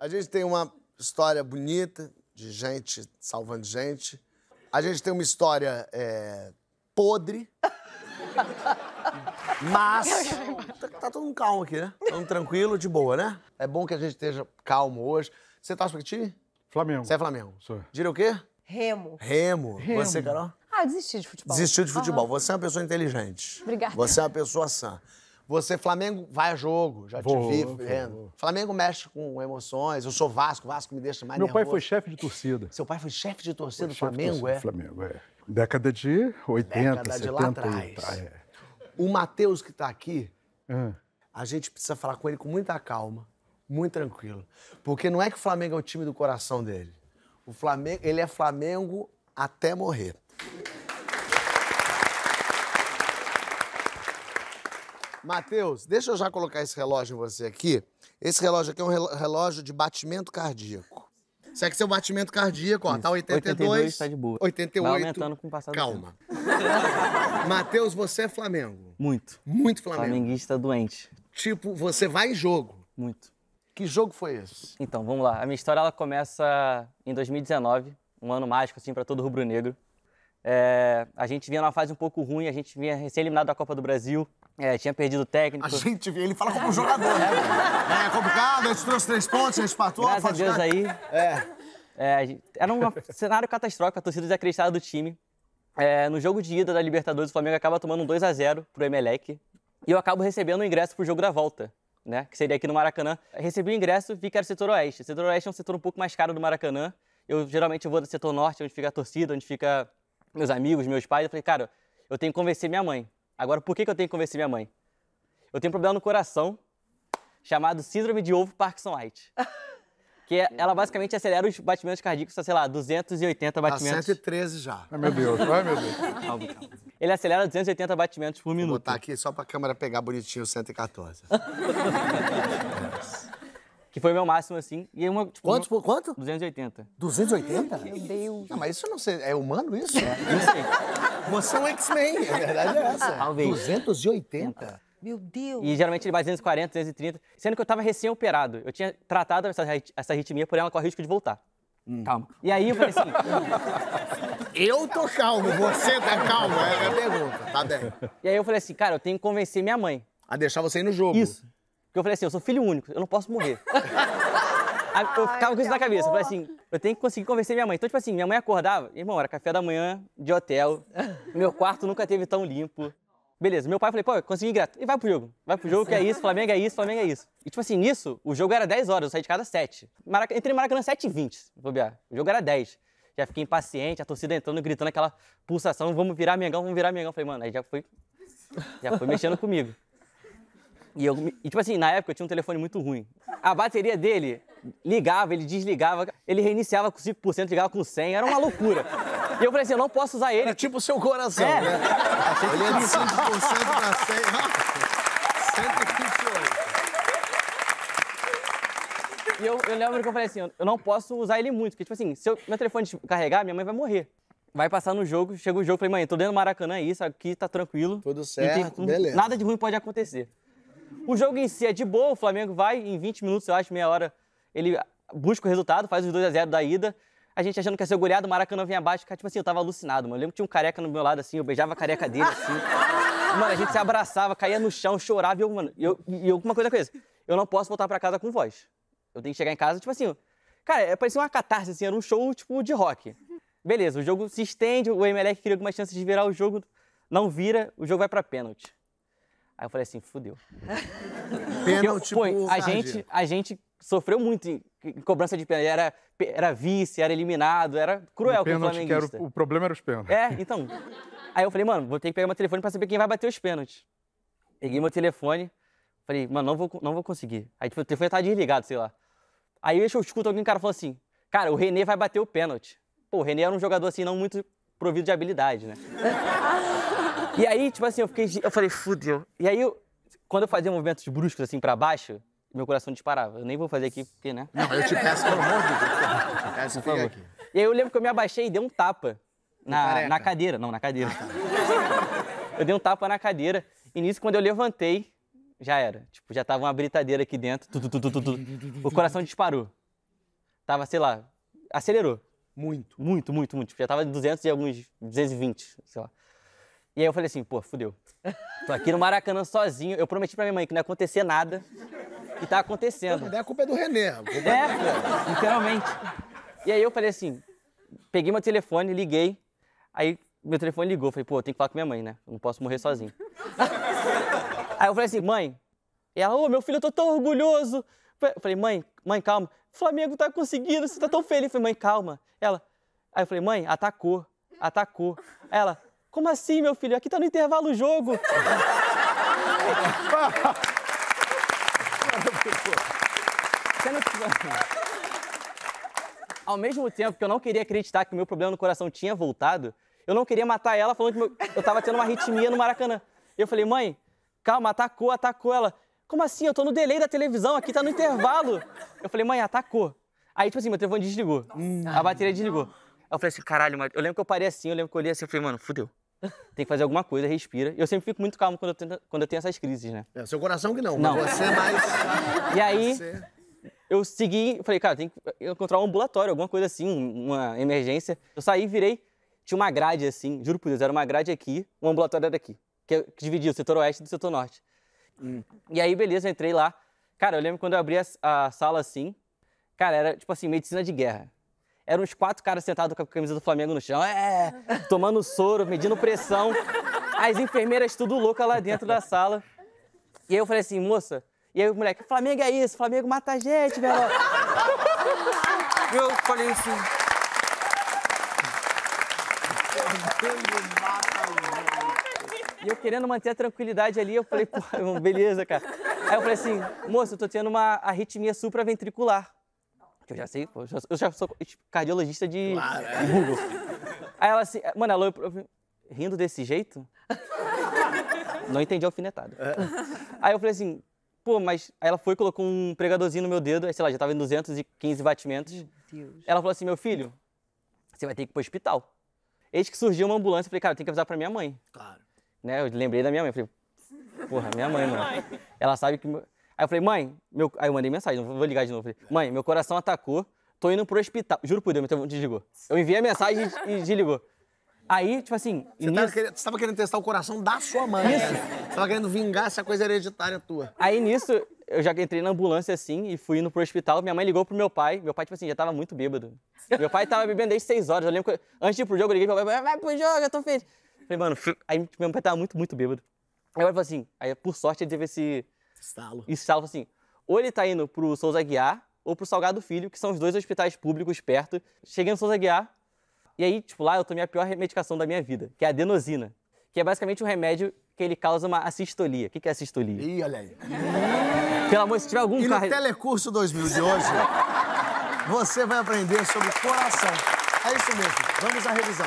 A gente tem uma história bonita de gente salvando gente. A gente tem uma história é, podre. Mas. Tá, tá, todo mundo calmo aqui, né? Todo mundo tranquilo, de boa, né? É bom que a gente esteja calmo hoje. Você faz pra que time? Flamengo. Você é Flamengo? Sou. Dira o quê? Remo. Remo. Remo. Você, Carol? Ah, eu desisti de futebol. Desistiu de futebol. Uhum. Você é uma pessoa inteligente. Obrigada. Você é uma pessoa sã. Você, Flamengo, vai a jogo, já vou, te vi vendo. Vou. Flamengo mexe com emoções. Eu sou Vasco, Vasco me deixa mais Meu nervoso. pai foi chefe de torcida. Seu pai foi chefe de torcida do Flamengo, torcida, é? Flamengo, é. Década de 80, Década 70. de lá atrás. Tá, é. O Matheus que está aqui, hum. a gente precisa falar com ele com muita calma, muito tranquilo. Porque não é que o Flamengo é o time do coração dele. O Flamengo, ele é Flamengo até morrer. Matheus, deixa eu já colocar esse relógio em você aqui. Esse relógio aqui é um relógio de batimento cardíaco. Isso aqui é seu batimento cardíaco, ó. Tá 82. 82 tá de boa. 88. Tá aumentando com o passar do tempo. Calma. Matheus, você é Flamengo. Muito. Muito Flamengo. Flamenguista doente. Tipo, você vai em jogo. Muito. Que jogo foi esse? Então, vamos lá. A minha história ela começa em 2019, um ano mágico assim para todo rubro-negro. É, a gente vinha numa fase um pouco ruim, a gente vinha recém-eliminado da Copa do Brasil, é, tinha perdido o técnico. A gente vê, ele fala como jogador, né? É, é complicado, a gente trouxe três pontos, a gente empatou. Graças a Deus aí. É. é. era um cenário catastrófico, a torcida desacreditada do time. É, no jogo de ida da Libertadores, o Flamengo acaba tomando um 2x0 pro Emelec. E eu acabo recebendo o ingresso pro jogo da volta, né? Que seria aqui no Maracanã. Recebi o ingresso, vi que era o setor oeste. O setor oeste é um setor um pouco mais caro do Maracanã. Eu geralmente vou no setor norte, onde fica a torcida, onde fica meus amigos, meus pais. Eu falei, cara, eu tenho que convencer minha mãe. Agora, por que, eu tenho que convencer minha mãe? Eu tenho um problema no coração chamado síndrome de ovo Parkinson-White. Que é, ela basicamente acelera os batimentos cardíacos a, sei lá, 280 tá batimentos. Tá 113 já. Ai, meu Deus, ai, meu Deus. Calma, calma. Ele acelera 280 batimentos por minuto. Vou botar aqui só pra câmera pegar bonitinho o 114. Que foi meu máximo, assim. E uma, tipo, Quantos por quanto? 280. 280? Meu Deus. Não, mas isso não sei. É humano isso? É, não sei. Você é um X-Men, a verdade é essa. Talvez. 280? Meu Deus. E geralmente ele vai 240, 230. Sendo que eu tava recém-operado. Eu tinha tratado essa, essa arritmia, porém ela corre o risco de voltar. Hum. Calma. E aí eu falei assim. eu tô calmo, você tá calmo, é a pergunta. Tá bem. E aí eu falei assim, cara, eu tenho que convencer minha mãe. A deixar você ir no jogo. Isso. Porque eu falei assim, eu sou filho único, eu não posso morrer. eu ficava com isso na cabeça. Eu falei assim, eu tenho que conseguir convencer minha mãe. Então, tipo assim, minha mãe acordava, irmão, era café da manhã de hotel. Meu quarto nunca teve tão limpo. Beleza, meu pai falei, pô, consegui grato. E vai pro jogo. Vai pro jogo, que é isso, Flamengo é isso, Flamengo é isso. E tipo assim, nisso, o jogo era 10 horas, eu saí de casa às 7. Maraca... Entrei no Maracanã 7 e 20, vou O jogo era 10. Já fiquei impaciente, a torcida entrando, gritando aquela pulsação, vamos virar Mengão, vamos virar Mengão. Falei, mano, aí já foi. Já foi mexendo comigo. E, eu, e, tipo assim, na época eu tinha um telefone muito ruim. A bateria dele ligava, ele desligava, ele reiniciava com 5%, ligava com 100, era uma loucura. E eu falei assim, eu não posso usar ele. Era é tipo o seu coração, é. né? Ele é de 5% pra 100, E eu, eu, lembro que eu falei assim, eu não posso usar ele muito, porque, tipo assim, se eu, meu telefone tipo, carregar, minha mãe vai morrer. Vai passar no jogo, chega o jogo, falei, mãe, tô dentro do Maracanã, é isso, aqui tá tranquilo. Tudo certo, tem, beleza. Nada de ruim pode acontecer. O jogo em si é de boa, o Flamengo vai em 20 minutos, eu acho, meia hora, ele busca o resultado, faz os 2 a 0 da ida. A gente achando que ia ser goleado, o Maracanã vinha abaixo, cara, tipo assim, eu tava alucinado, mano. Eu lembro que tinha um careca no meu lado, assim, eu beijava a careca dele, assim. Mano, a gente se abraçava, caía no chão, chorava e eu, mano, eu, e eu, uma coisa com isso. Eu não posso voltar para casa com voz. Eu tenho que chegar em casa, tipo assim, cara, é, parecia uma catarse, assim, era um show, tipo, de rock. Beleza, o jogo se estende, o Emelec cria algumas chances de virar o jogo, não vira, o jogo vai para pênalti. Aí eu falei assim, fudeu. Pênalti Pô, a gente, a gente sofreu muito em, em cobrança de pênalti. Era, era vice, era eliminado, era cruel o com o flamenguista. o, o problema era os pênaltis. É, então. Aí eu falei, mano, vou ter que pegar meu telefone pra saber quem vai bater os pênaltis. Peguei meu telefone, falei, mano, não vou, não vou conseguir. Aí tipo, o telefone tá desligado, sei lá. Aí eu escuto alguém, cara, falando assim, cara, o René vai bater o pênalti. Pô, o René era um jogador assim, não muito provido de habilidade, né? E aí, tipo assim, eu fiquei. Eu falei, fudeu. E aí, eu, quando eu fazia movimentos bruscos assim para baixo, meu coração disparava. Eu nem vou fazer aqui porque, né? Não, eu te peço, pelo amor de Deus. peço, aqui. E aí eu lembro que eu me abaixei e dei um tapa na, na cadeira. Não, na cadeira. eu dei um tapa na cadeira. E nisso, quando eu levantei, já era. Tipo, já tava uma britadeira aqui dentro. Tu, tu, tu, o coração disparou. Tava, sei lá, acelerou. Muito. Muito, muito, muito. Tipo, já tava 200 e alguns 220, sei lá. E aí eu falei assim, pô, fudeu. Tô aqui no Maracanã sozinho. Eu prometi pra minha mãe que não ia acontecer nada. E tá acontecendo. Mas a culpa é do René. é, pô, é, literalmente. E aí eu falei assim, peguei meu telefone, liguei. Aí meu telefone ligou. Falei, pô, tem que falar com minha mãe, né? Eu não posso morrer sozinho. aí eu falei assim, mãe. E ela, ô, oh, meu filho, eu tô tão orgulhoso. Eu falei, mãe, mãe, calma. Flamengo tá conseguindo, você tá tão feliz. Eu falei, mãe, calma. Ela, aí eu falei, mãe, atacou, atacou. Ela, como assim, meu filho? Aqui tá no intervalo o jogo. Ao mesmo tempo que eu não queria acreditar que o meu problema no coração tinha voltado, eu não queria matar ela falando que meu... eu tava tendo uma arritmia no Maracanã. Eu falei, mãe, calma, atacou, atacou ela. Como assim? Eu tô no delay da televisão, aqui tá no intervalo. Eu falei, mãe, atacou. Aí, tipo assim, meu telefone desligou. Nossa, a bateria desligou. Aí eu falei assim, caralho, mano. Eu lembro que eu parei assim, eu lembro que eu olhei assim, eu falei, mano, fudeu tem que fazer alguma coisa, respira. Eu sempre fico muito calmo quando eu, quando eu tenho essas crises, né? É, seu coração que não, não. você é mais. E aí, você... É. eu segui, falei, cara, tem que encontrar um ambulatório, alguma coisa assim, uma emergência. Eu saí, virei, tinha uma grade assim, juro por Deus, era uma grade aqui, um ambulatório era aqui, que, é, que dividia o setor oeste do setor norte. Hum. E aí, beleza, entrei lá. Cara, eu lembro quando eu abri a, a sala assim, cara, era tipo assim, medicina de guerra eram uns quatro caras sentados com a camisa do Flamengo no chão, é, tomando soro, medindo pressão. As enfermeiras tudo louca lá dentro da sala. E aí eu falei assim, moça. E aí o moleque, Flamengo é isso, Flamengo mata a gente, velho. Eu falei assim. E eu querendo manter a tranquilidade ali, eu falei, pô, beleza, cara. Aí eu falei assim, moça, eu tô tendo uma arritmia supraventricular. Porque eu já sei, pô, eu já, sou cardiologista de claro, é. Aí ela assim, mano, ela rindo desse jeito? Não entendi a alfinetada. É. Aí eu falei assim, pô, mas. Aí ela foi, colocou um pregadorzinho no meu dedo, aí sei lá, já tava em 215 batimentos. Meu Deus. Ela falou assim: meu filho, você vai ter que ir pro hospital. Eis que surgiu uma ambulância, eu falei, cara, eu tenho que avisar pra minha mãe. Claro. Né? Eu lembrei da minha mãe, eu falei, porra, minha mãe, mano. Ela sabe que. Aí eu falei, mãe, meu... aí eu mandei mensagem, não vou ligar de novo. Falei, mãe, meu coração atacou, tô indo pro hospital. Juro por Deus, meu telefone desligou. Eu enviei a mensagem e desligou. Aí, tipo assim. Você, nisso... Querendo, você tava querendo testar o coração da sua mãe. Né? Isso. Você tava querendo vingar essa coisa hereditária tua. Aí nisso, eu já entrei na ambulância assim e fui indo pro hospital. Minha mãe ligou pro meu pai. Meu pai, tipo assim, já tava muito bêbado. Meu pai tava bebendo desde seis horas. Eu lembro que antes de ir pro jogo, eu liguei pro meu pai, vai pro jogo, eu tô feliz. Falei, mano, aí tipo, meu pai tava muito, muito bêbado. Aí eu falei assim, aí por sorte ele teve esse Estalo. estalo assim, ou ele tá indo pro Souza Guiar ou pro Salgado Filho, que são os dois hospitais públicos perto. Cheguei no Souza Guiar e aí, tipo, lá eu tomei a pior medicação da minha vida, que é a adenosina, que é basicamente um remédio que ele causa uma assistolia. O que é assistolia? Ih, olha aí. Pelo amor, se tiver algum e carro... no Telecurso 2000 de hoje, você vai aprender sobre coração. É isso mesmo. Vamos à revisão.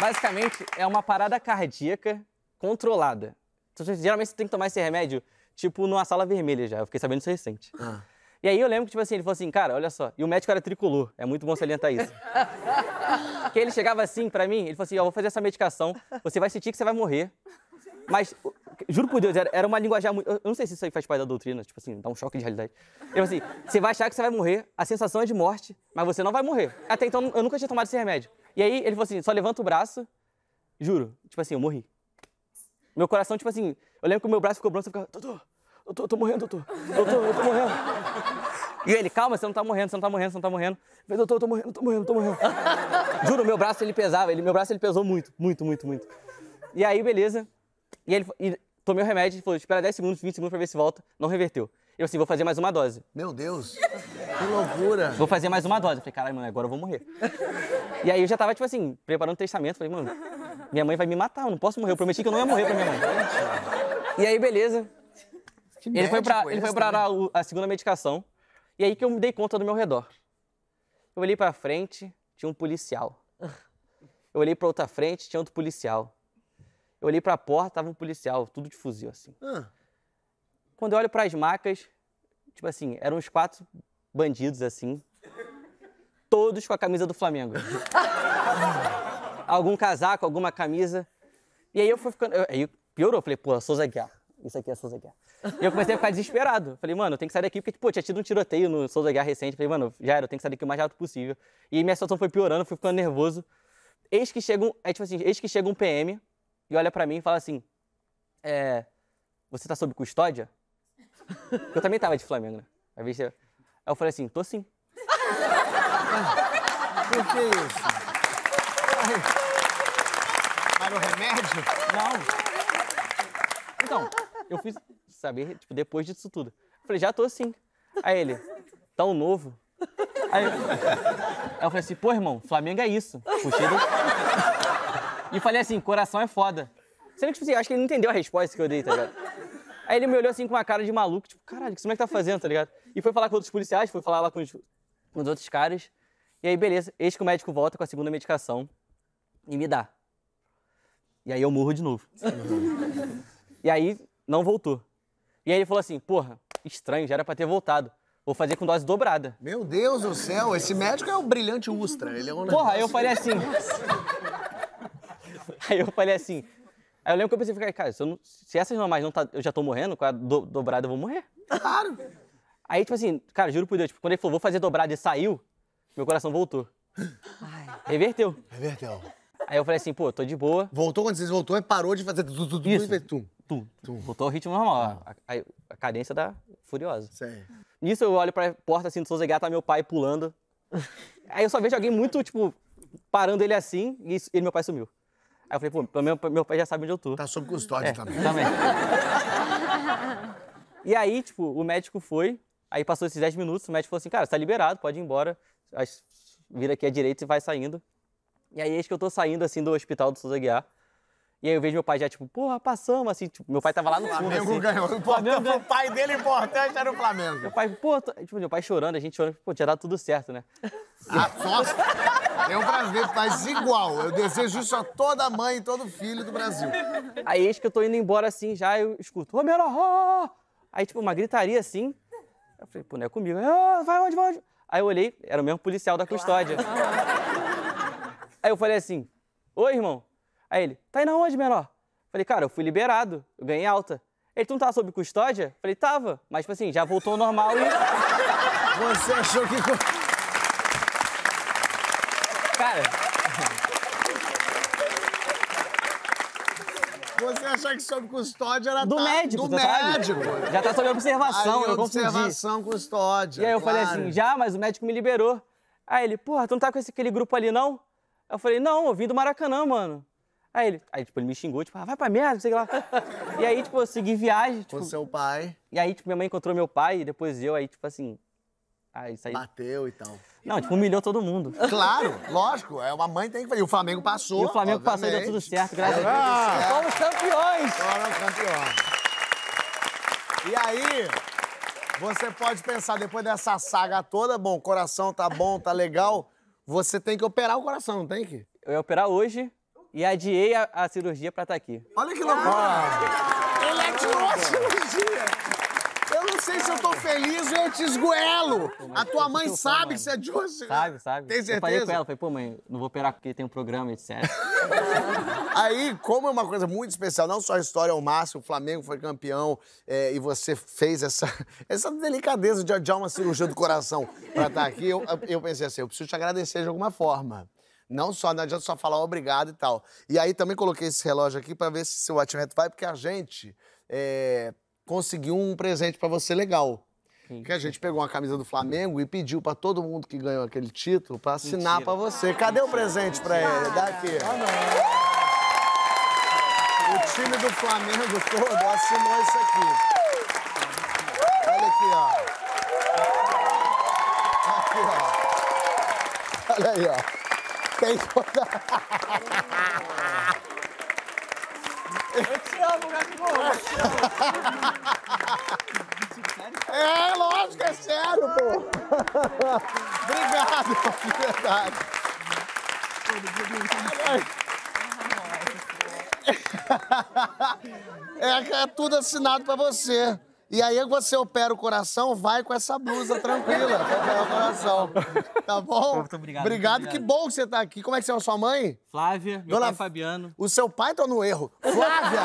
Basicamente, é uma parada cardíaca controlada. Então, assim, geralmente você tem que tomar esse remédio, tipo, numa sala vermelha já. Eu fiquei sabendo isso recente. Ah. E aí eu lembro que, tipo assim, ele falou assim, cara, olha só. E o médico era tricolor. É muito bom salientar isso. que ele chegava assim pra mim, ele falou assim, ó, oh, vou fazer essa medicação, você vai sentir que você vai morrer. Mas, juro por Deus, era, era uma linguagem muito... Eu não sei se isso aí faz parte da doutrina, tipo assim, dá um choque de realidade. Ele tipo falou assim, você vai achar que você vai morrer, a sensação é de morte, mas você não vai morrer. Até então, eu nunca tinha tomado esse remédio. E aí ele falou assim, só levanta o braço, juro, tipo assim, eu morri. Meu coração, tipo assim, eu lembro que o meu braço ficou bronze, eu ficava, doutor, eu tô, eu tô morrendo, doutor, doutor, eu tô morrendo. E ele, calma, você não tá morrendo, você não tá morrendo, você não tá morrendo. Eu falei, doutor, eu tô morrendo, tô morrendo, tô morrendo. Juro, meu braço ele pesava, ele, meu braço ele pesou muito, muito, muito, muito. E aí, beleza. E ele e tomei o remédio e falou, espera 10 segundos, 20 segundos pra ver se volta. Não reverteu. Eu assim, vou fazer mais uma dose. Meu Deus, que loucura. Vou fazer mais uma dose. Eu falei, caralho, mano, agora eu vou morrer. E aí eu já tava, tipo assim, preparando o testamento. Falei, mano, minha mãe vai me matar, eu não posso morrer. Eu prometi que eu não ia morrer pra minha mãe. E aí, beleza. ele foi pra, ele foi pra a segunda medicação. E aí que eu me dei conta do meu redor. Eu olhei pra frente, tinha um policial. Eu olhei pra outra frente, tinha outro policial. Eu olhei pra porta, tava um policial, tudo de fuzil, assim. Ah. Quando eu olho pras macas, tipo assim, eram uns quatro bandidos, assim. Todos com a camisa do Flamengo. algum casaco, alguma camisa. E aí eu fui ficando. Eu, aí piorou, eu falei, pô, Souza Guiar. Isso aqui é Souza Guiar. E eu comecei a ficar desesperado. Falei, mano, eu tenho que sair daqui, porque, pô, tipo, tinha tido um tiroteio no Souza Guiar recente. Falei, mano, já era, eu tenho que sair daqui o mais rápido possível. E minha situação foi piorando, fui ficando nervoso. Eis que chega um, é, tipo assim, eis que chega um PM e olha para mim e fala assim: É. Você tá sob custódia? eu também tava de Flamengo, né? Aí eu falei assim: tô sim. Por que isso? Para o remédio? Não. Então, eu fiz saber, tipo, depois disso tudo. Eu falei, já tô assim. Aí ele, tão novo. Aí, eu, aí eu falei assim, pô, irmão, Flamengo é isso. Puxei do... E falei assim, coração é foda. Sendo que, tipo assim, acho que ele não entendeu a resposta que eu dei, tá ligado? Aí ele me olhou assim com uma cara de maluco, tipo, caralho, o que esse moleque tá fazendo, tá ligado? E foi falar com outros policiais, foi falar lá com os, com os outros caras. E aí, beleza, eis que o médico volta com a segunda medicação e me dá. E aí eu morro de novo. Uhum. e aí não voltou. E aí ele falou assim: porra, estranho, já era pra ter voltado. Vou fazer com dose dobrada. Meu Deus do céu, esse médico é um brilhante Ustra. Ele é um Porra, aí eu falei assim. aí eu falei assim. Aí eu lembro que eu pensei, ficar, cara, se, não, se essas normais não tá, eu já tô morrendo, com a do, dobrada eu vou morrer. Claro. Aí, tipo assim, cara, juro por Deus, tipo, quando ele falou, vou fazer dobrada e saiu, meu coração voltou. Ai. Reverteu. Reverteu. Aí eu falei assim, pô, tô de boa. Voltou quando vocês voltou, parou de fazer tu, tu, tu, Isso. e fez tum. Tum, tum. Voltou ao ritmo normal, ah. a, a, a cadência da tá Furiosa. Sei. Nisso eu olho pra porta assim do Souza tá meu pai pulando. Aí eu só vejo alguém muito, tipo, parando ele assim e ele, meu pai sumiu. Aí eu falei, pô, pelo menos meu pai já sabe onde eu tô. Tá sob custódia é, também. Também. e aí, tipo, o médico foi, aí passou esses 10 minutos, o médico falou assim, cara, você tá liberado, pode ir embora, vira aqui à direita e vai saindo. E aí, acho que eu tô saindo, assim, do hospital do Souza Guiar. E aí eu vejo meu pai já, tipo, porra, passamos, assim, tipo, meu pai tava lá no fundo, Flamengo assim. ganhou. O, Flamengo... o pai dele importante era o Flamengo. Meu pai, pô, tô... tipo, meu pai chorando, a gente chorando, tipo, pô, tinha dado tudo certo, né? Ah, só... é um prazer, faz igual. Eu desejo isso a toda mãe e todo filho do Brasil. Aí acho que eu tô indo embora, assim, já eu escuto, Romero, ó! Aí, tipo, uma gritaria, assim. Eu falei, pô, não é comigo. Oh, vai onde, vai onde? Aí eu olhei, era o mesmo policial da custódia. Claro. Aí eu falei assim, oi, irmão. Aí ele, tá indo aonde, menor? Falei, cara, eu fui liberado, eu ganhei alta. Ele, tu não tava sob custódia? Falei, tava. Mas, tipo assim, já voltou ao normal e... Você achou que... Cara... Você achou que sob custódia era... Do tá... médico, Do tá médico. Sabe? Já tá sob observação, Aí, eu observação, custódia, E aí eu claro. falei assim, já, mas o médico me liberou. Aí ele, porra, tu não tá com esse, aquele grupo ali, não? Eu falei, não, eu vim do Maracanã, mano. Aí ele, aí, tipo, ele me xingou, tipo, ah, vai pra merda, sei lá. e aí, tipo, eu segui viagem. Tipo, Com é seu pai. E aí, tipo, minha mãe encontrou meu pai e depois eu, aí, tipo assim. Aí saí. Bateu e tal. Não, tipo, humilhou todo mundo. Claro, lógico. É uma mãe tem que fazer. E o Flamengo passou. E o Flamengo obviamente. passou e deu tudo certo, graças a Deus. Fomos campeões! Fomos campeões. E aí, você pode pensar, depois dessa saga toda, bom, coração tá bom, tá legal. Você tem que operar o coração, tem que? Eu ia operar hoje e adiei a, a cirurgia pra estar tá aqui. Olha que loucura! Ah, Ele é adiou a cirurgia! Eu não sei se eu tô feliz ou eu te esgoelo! A tua mãe sabe que você adiou é a cirurgia. Sabe, sabe. Tem certeza? Eu falei com ela, falei, pô mãe, não vou operar porque tem um programa, etc. Aí, como é uma coisa muito especial, não só a história ao máximo, o Flamengo foi campeão é, e você fez essa, essa delicadeza de adiar uma cirurgia do coração pra estar tá aqui, eu, eu pensei assim, eu preciso te agradecer de alguma forma. Não só, não adianta só falar obrigado e tal. E aí também coloquei esse relógio aqui para ver se seu WhatsApp vai, porque a gente é, conseguiu um presente para você legal. Sim. Que a gente pegou uma camisa do Flamengo e pediu para todo mundo que ganhou aquele título para assinar para você. Cadê o presente para ele? Dá aqui. O time do Flamengo todo assinou isso aqui. Olha aqui, ó. Aqui, ó. Olha aí, ó. Tem toda. Eu te amo, Gabigol. Eu te amo. É, lógico, é sério, pô. Obrigado, de verdade. É, é tudo assinado pra você. E aí você opera o coração, vai com essa blusa tranquila. opera o coração. Tá bom? Muito obrigado. Obrigado. obrigado. Que bom que você tá aqui. Como é que chama é sua mãe? Flávia, meu Dona... pai Fabiano. O seu pai tá no erro. Flávia,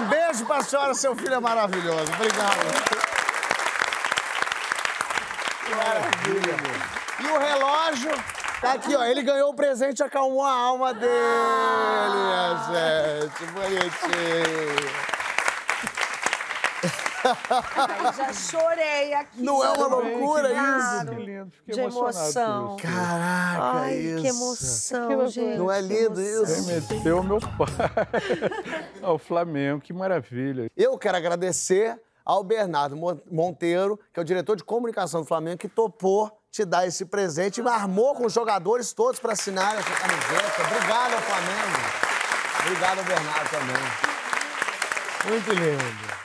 um beijo pra senhora, seu filho é maravilhoso. Obrigado. Que maravilha. E o relógio tá aqui, ó. Ele ganhou o presente e acalmou a alma dele, ah. gente. Bonitinho já chorei aqui. Não é uma loucura isso? Que lindo, fiquei de emoção. Caraca, Ai, isso. que emoção, que gente. Não é lindo isso? Remeteu meu pai ao Flamengo, que maravilha. Eu quero agradecer ao Bernardo Monteiro, que é o diretor de comunicação do Flamengo, que topou te dar esse presente e armou com os jogadores todos para assinar essa camiseta. Obrigado ao Flamengo. Obrigado ao Bernardo também. Muito lindo.